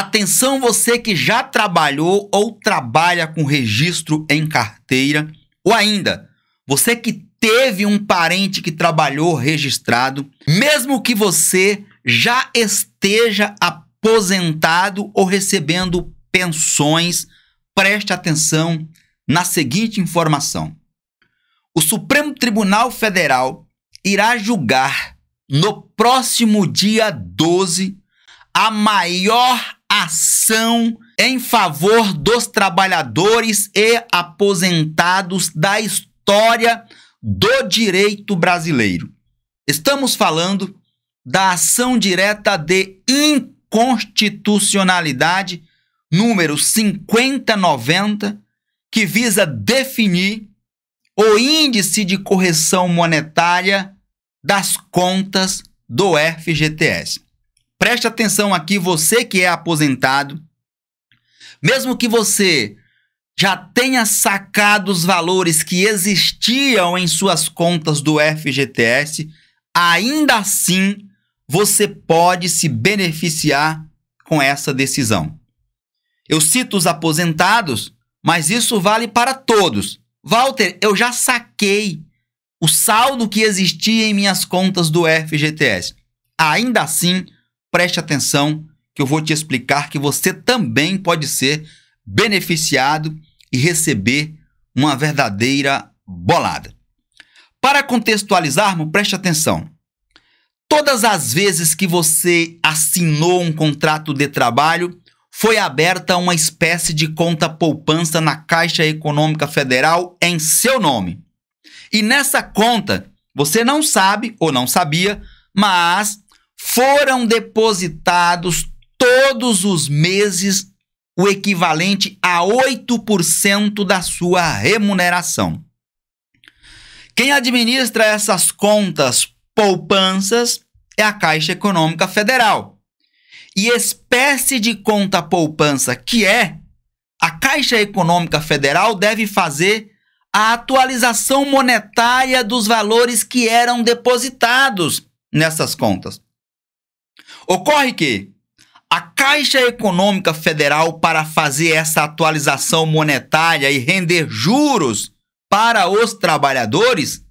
Atenção você que já trabalhou ou trabalha com registro em carteira, ou ainda, você que teve um parente que trabalhou registrado, mesmo que você já esteja aposentado ou recebendo pensões, preste atenção na seguinte informação. O Supremo Tribunal Federal irá julgar no próximo dia 12 a maior ação em favor dos trabalhadores e aposentados da história do direito brasileiro. Estamos falando da ação direta de inconstitucionalidade número 5090, que visa definir o índice de correção monetária das contas do FGTS. Preste atenção aqui, você que é aposentado, mesmo que você já tenha sacado os valores que existiam em suas contas do FGTS, ainda assim você pode se beneficiar com essa decisão. Eu cito os aposentados, mas isso vale para todos. Walter, eu já saquei o saldo que existia em minhas contas do FGTS. Ainda assim, preste atenção que eu vou te explicar que você também pode ser beneficiado e receber uma verdadeira bolada. Para contextualizarmos, preste atenção. Todas as vezes que você assinou um contrato de trabalho, foi aberta uma espécie de conta poupança na Caixa Econômica Federal em seu nome. E nessa conta, você não sabe ou não sabia, mas foram depositados todos os meses o equivalente a 8% da sua remuneração. Quem administra essas contas poupanças é a Caixa Econômica Federal. E espécie de conta poupança que é, a Caixa Econômica Federal deve fazer a atualização monetária dos valores que eram depositados nessas contas. Ocorre que a Caixa Econômica Federal, para fazer essa atualização monetária e render juros para os trabalhadores,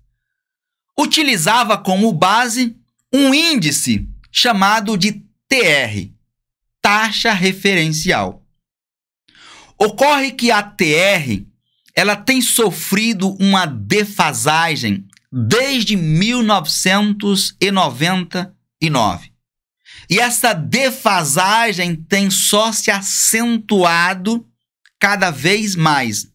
utilizava como base um índice chamado de TR taxa referencial. Ocorre que a TR ela tem sofrido uma defasagem desde 1999. E essa defasagem tem só se acentuado cada vez mais,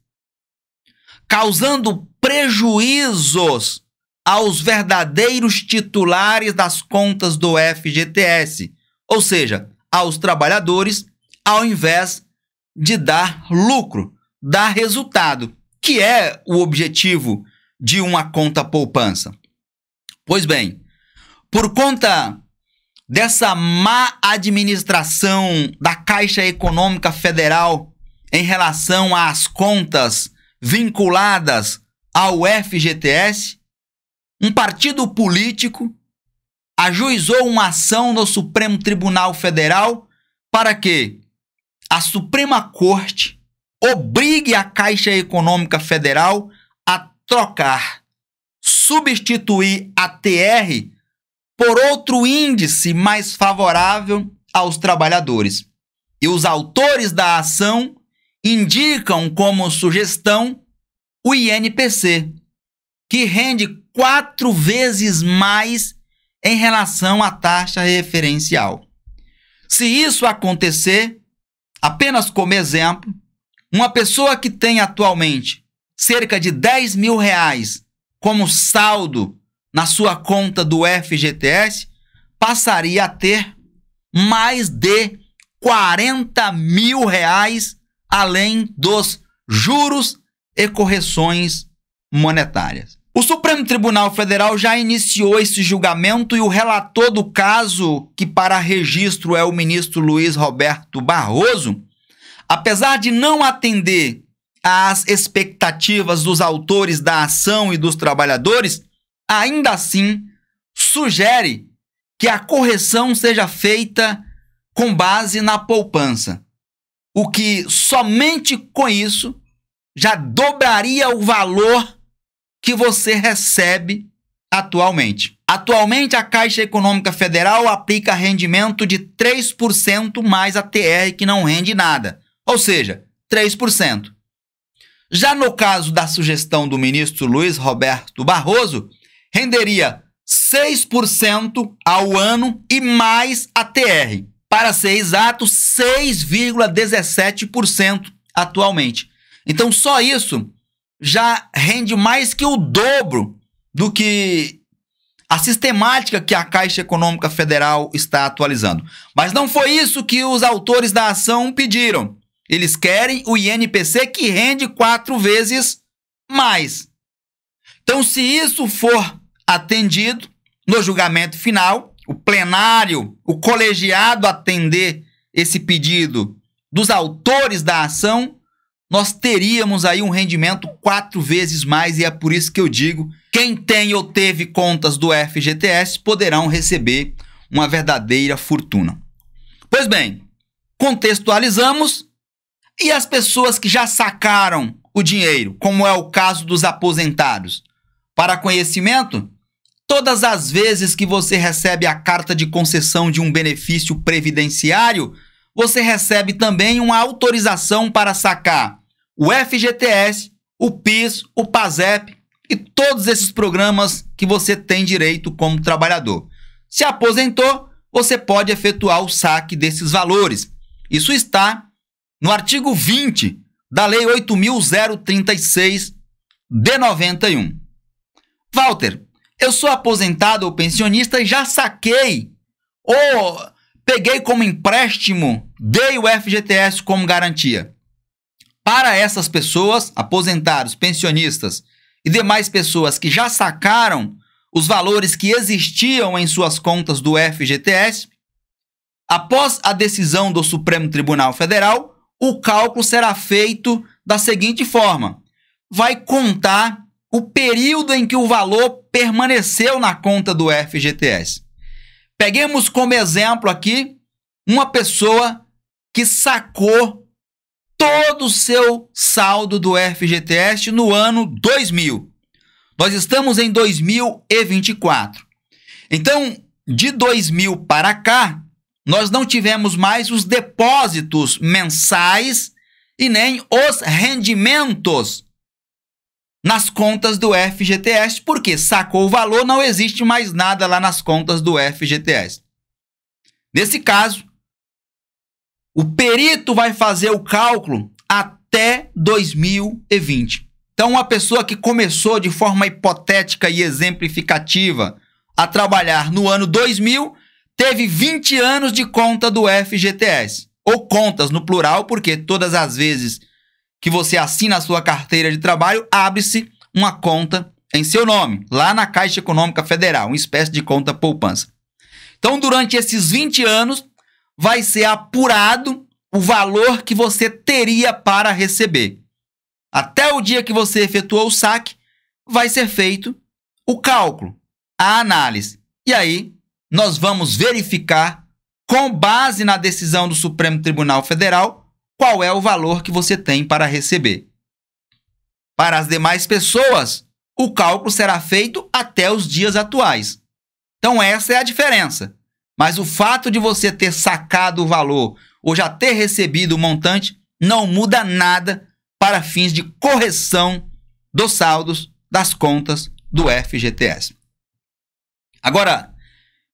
causando prejuízos aos verdadeiros titulares das contas do FGTS, ou seja, aos trabalhadores, ao invés de dar lucro, dar resultado, que é o objetivo de uma conta poupança. Pois bem, por conta dessa má administração da Caixa Econômica Federal em relação às contas vinculadas ao FGTS, um partido político ajuizou uma ação no Supremo Tribunal Federal para que a Suprema Corte obrigue a Caixa Econômica Federal a trocar, substituir a TR por outro índice mais favorável aos trabalhadores. E os autores da ação indicam como sugestão o INPC, que rende quatro vezes mais em relação à taxa referencial. Se isso acontecer, apenas como exemplo, uma pessoa que tem atualmente cerca de 10 mil reais como saldo na sua conta do FGTS passaria a ter mais de 40 mil reais além dos juros e correções monetárias. O Supremo Tribunal Federal já iniciou esse julgamento e o relator do caso, que para registro é o ministro Luiz Roberto Barroso, apesar de não atender às expectativas dos autores da ação e dos trabalhadores, ainda assim, sugere que a correção seja feita com base na poupança, o que somente com isso já dobraria o valor que você recebe atualmente. Atualmente, a Caixa Econômica Federal aplica rendimento de 3% mais a TR, que não rende nada, ou seja, 3%. Já no caso da sugestão do ministro Luiz Roberto Barroso, renderia 6% ao ano e mais a TR. Para ser exato, 6,17% atualmente. Então, só isso já rende mais que o dobro do que a sistemática que a Caixa Econômica Federal está atualizando. Mas não foi isso que os autores da ação pediram. Eles querem o INPC que rende quatro vezes mais. Então, se isso for atendido no julgamento final, o plenário, o colegiado atender esse pedido dos autores da ação, nós teríamos aí um rendimento quatro vezes mais, e é por isso que eu digo: quem tem ou teve contas do FGTS poderão receber uma verdadeira fortuna. Pois bem, contextualizamos e as pessoas que já sacaram o dinheiro, como é o caso dos aposentados, para conhecimento, Todas as vezes que você recebe a carta de concessão de um benefício previdenciário, você recebe também uma autorização para sacar o FGTS, o PIS, o PASEP e todos esses programas que você tem direito como trabalhador. Se aposentou, você pode efetuar o saque desses valores. Isso está no artigo 20 da Lei 8036 de 91. Walter, eu sou aposentado ou pensionista e já saquei ou peguei como empréstimo, dei o FGTS como garantia. Para essas pessoas, aposentados, pensionistas e demais pessoas que já sacaram os valores que existiam em suas contas do FGTS, após a decisão do Supremo Tribunal Federal, o cálculo será feito da seguinte forma: vai contar o período em que o valor permaneceu na conta do FGTS. Peguemos como exemplo aqui uma pessoa que sacou todo o seu saldo do FGTS no ano 2000. Nós estamos em 2024. Então, de 2000 para cá, nós não tivemos mais os depósitos mensais e nem os rendimentos nas contas do FGTS, porque sacou o valor, não existe mais nada lá nas contas do FGTS. Nesse caso, o perito vai fazer o cálculo até 2020. Então, uma pessoa que começou de forma hipotética e exemplificativa a trabalhar no ano 2000 teve 20 anos de conta do FGTS, ou contas no plural, porque todas as vezes que você assina a sua carteira de trabalho, abre-se uma conta em seu nome, lá na Caixa Econômica Federal, uma espécie de conta poupança. Então, durante esses 20 anos, vai ser apurado o valor que você teria para receber. Até o dia que você efetuou o saque, vai ser feito o cálculo, a análise. E aí, nós vamos verificar, com base na decisão do Supremo Tribunal Federal, qual é o valor que você tem para receber. Para as demais pessoas, o cálculo será feito até os dias atuais. Então, essa é a diferença. Mas o fato de você ter sacado o valor ou já ter recebido o montante não muda nada para fins de correção dos saldos das contas do FGTS. Agora,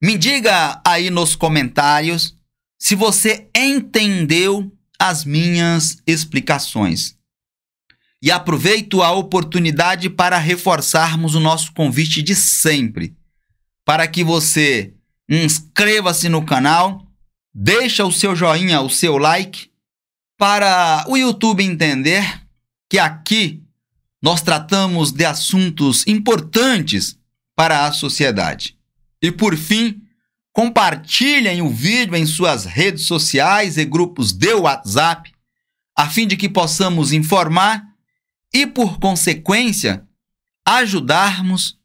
me diga aí nos comentários se você entendeu as minhas explicações. E aproveito a oportunidade para reforçarmos o nosso convite de sempre, para que você inscreva-se no canal, deixa o seu joinha, o seu like, para o YouTube entender que aqui nós tratamos de assuntos importantes para a sociedade. E por fim, Compartilhem o vídeo em suas redes sociais e grupos de WhatsApp, a fim de que possamos informar e, por consequência, ajudarmos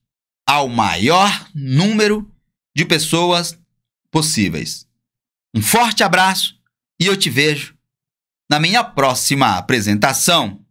ao maior número de pessoas possíveis. Um forte abraço e eu te vejo na minha próxima apresentação.